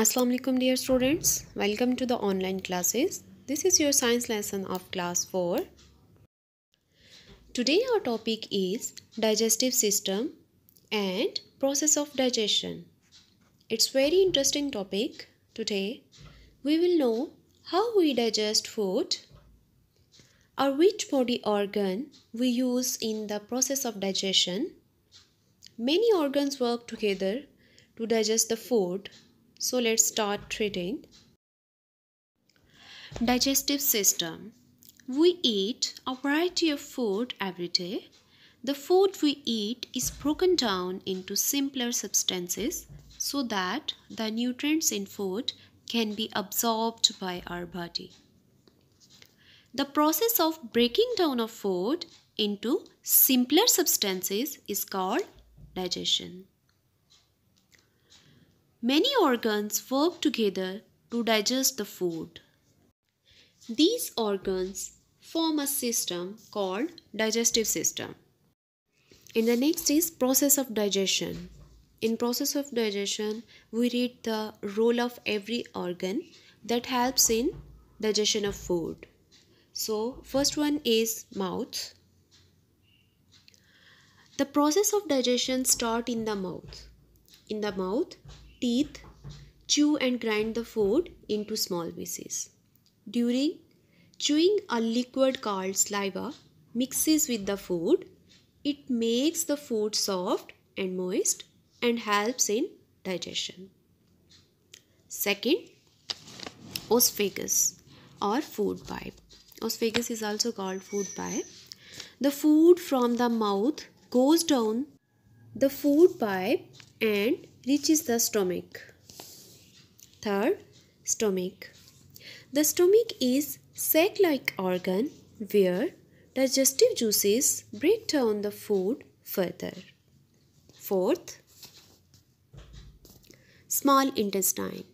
Assalamu alaikum dear students welcome to the online classes this is your science lesson of class 4 today our topic is digestive system and process of digestion it's very interesting topic today we will know how we digest food or which body organ we use in the process of digestion many organs work together to digest the food so let's start reading. Digestive system. We eat a variety of food every day. The food we eat is broken down into simpler substances so that the nutrients in food can be absorbed by our body. The process of breaking down of food into simpler substances is called digestion. Many organs work together to digest the food. These organs form a system called digestive system. In the next is process of digestion. In process of digestion, we read the role of every organ that helps in digestion of food. So, first one is mouth. The process of digestion start in the mouth. In the mouth, teeth chew and grind the food into small pieces. During chewing, a liquid called saliva mixes with the food. It makes the food soft and moist and helps in digestion. Second, oesophagus or food pipe. Oesophagus is also called food pipe. The food from the mouth goes down the food pipe and reaches the stomach. Third, stomach. The stomach is sac-like organ where digestive juices break down the food further. Fourth, small intestine.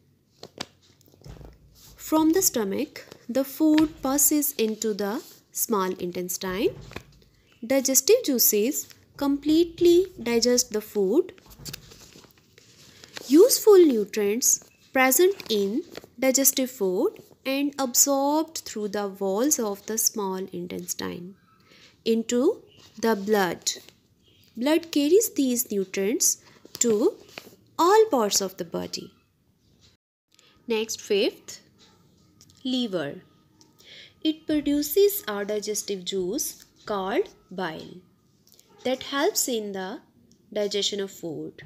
From the stomach, the food passes into the small intestine. Digestive juices completely digest the food Useful nutrients present in digestive food and absorbed through the walls of the small intestine into the blood. Blood carries these nutrients to all parts of the body. Next, fifth, liver. It produces our digestive juice called bile that helps in the digestion of food.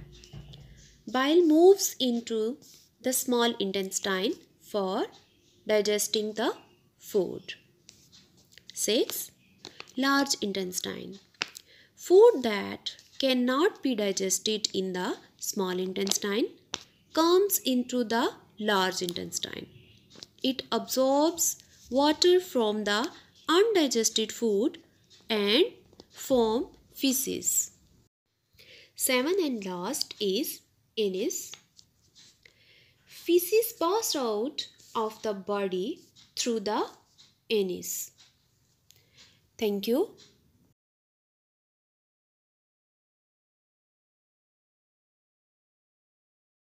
Bile moves into the small intestine for digesting the food. 6. Large intestine. Food that cannot be digested in the small intestine comes into the large intestine. It absorbs water from the undigested food and form feces. 7 and last is in is feces passed out of the body through the anus. Thank you.